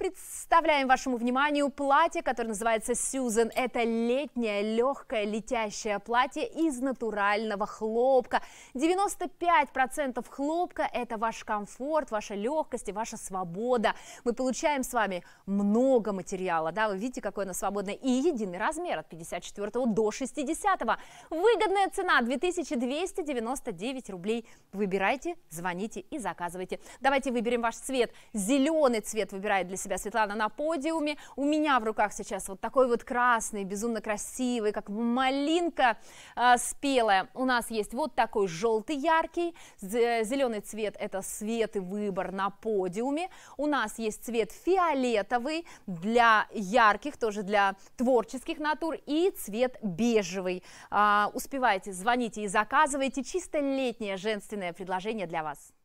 Представляем вашему вниманию платье, которое называется Сьюзен. Это летнее, легкое, летящее платье из натурального хлопка. 95% хлопка – это ваш комфорт, ваша легкость и ваша свобода. Мы получаем с вами много материала, да, вы видите, какое оно свободное. И единый размер от 54 до 60. -го. Выгодная цена – 2299 рублей. Выбирайте, звоните и заказывайте. Давайте выберем ваш цвет. Зеленый цвет выбирает для себя себя Светлана на подиуме. У меня в руках сейчас вот такой вот красный, безумно красивый, как малинка э, спелая. У нас есть вот такой желтый яркий, зеленый цвет – это свет и выбор на подиуме. У нас есть цвет фиолетовый для ярких, тоже для творческих натур, и цвет бежевый. Э, успевайте, звоните и заказывайте. Чисто летнее женственное предложение для вас.